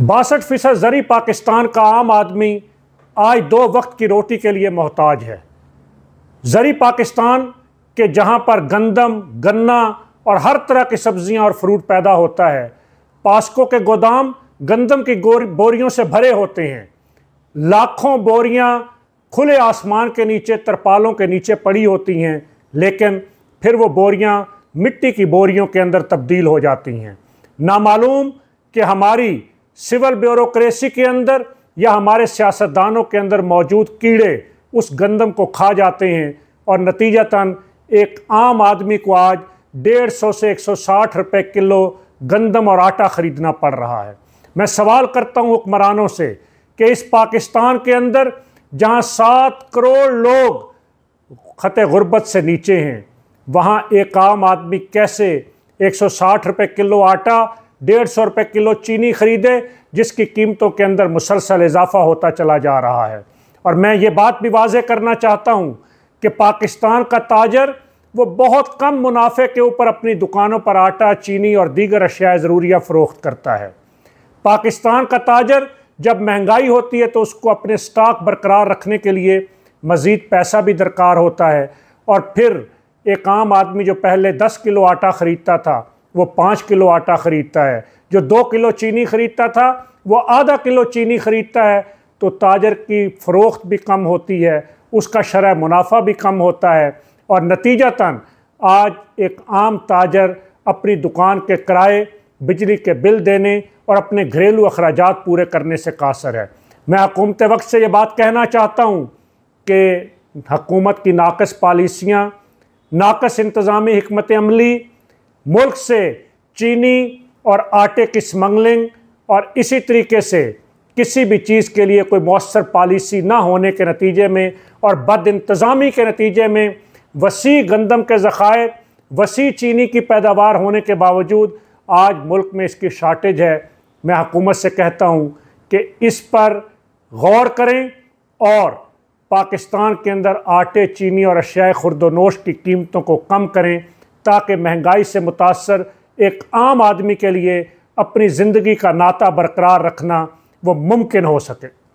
बासठ फ़ीसद ज़री पाकिस्तान का आम आदमी आज दो वक्त की रोटी के लिए मोहताज है ज़री पाकिस्तान के जहाँ पर गंदम गन्ना और हर तरह की सब्जियाँ और फ्रूट पैदा होता है पास्को के गोदाम गंदम की बोरियों से भरे होते हैं लाखों बोरियाँ खुले आसमान के नीचे तरपालों के नीचे पड़ी होती हैं लेकिन फिर वो बोरियाँ मिट्टी की बोरियों के अंदर तब्दील हो जाती हैं नामालूम कि हमारी सिविल ब्यूरोसी के अंदर या हमारे सियासतदानों के अंदर मौजूद कीड़े उस गंदम को खा जाते हैं और नतीजतन एक आम आदमी को आज डेढ़ सौ से एक सौ साठ रुपये किलो गंदम और आटा ख़रीदना पड़ रहा है मैं सवाल करता हूँ हुक्मरानों से कि इस पाकिस्तान के अंदर जहाँ सात करोड़ लोग ख़त गुर्बत से नीचे हैं वहाँ एक आम आदमी कैसे एक सौ साठ रुपये किलो आटा डेढ़ सौ रुपये किलो चीनी ख़रीदे जिसकी कीमतों के अंदर मुसलसल इजाफा होता चला जा रहा है और मैं ये बात भी वाजे करना चाहता हूँ कि पाकिस्तान का ताजर वो बहुत कम मुनाफे के ऊपर अपनी दुकानों पर आटा चीनी और दीगर अशिया ज़रूरिया फ़रोख्त करता है पाकिस्तान का ताजर जब महंगाई होती है तो उसको अपने स्टॉक बरकरार रखने के लिए मज़ीद पैसा भी दरकार होता है और फिर एक आम आदमी जो पहले दस किलो आटा ख़रीदता था वो पाँच किलो आटा ख़रीदता है जो दो किलो चीनी ख़रीदता था वो आधा किलो चीनी ख़रीदता है तो ताजर की फ़रोख्त भी कम होती है उसका शरह मुनाफा भी कम होता है और नतीजतन आज एक आम ताजर अपनी दुकान के किराए बिजली के बिल देने और अपने घरेलू अखराज पूरे करने से कासर है मैं हकूमत वक्त से ये बात कहना चाहता हूँ कि हकूमत की नाकस पॉलिसियाँ नाकस इंतज़ामी हमत अमली मुल्क से चीनी और आटे की स्मगलिंग और इसी तरीके से किसी भी चीज़ के लिए कोई मौसर पॉलिसी ना होने के नतीजे में और बद इंतज़ामी के नतीजे में वसी गंदम के ज़ख़ायर वसी चीनी की पैदावार होने के बावजूद आज मुल्क में इसकी शार्टेज है मैं हकूमत से कहता हूँ कि इस पर गौर करें और पाकिस्तान के अंदर आटे चीनी और अशिया खुरदोनोश की कीमतों को कम करें ताकि महंगाई से मुतासर एक आम आदमी के लिए अपनी ज़िंदगी का नाता बरकरार रखना वो मुमकिन हो सके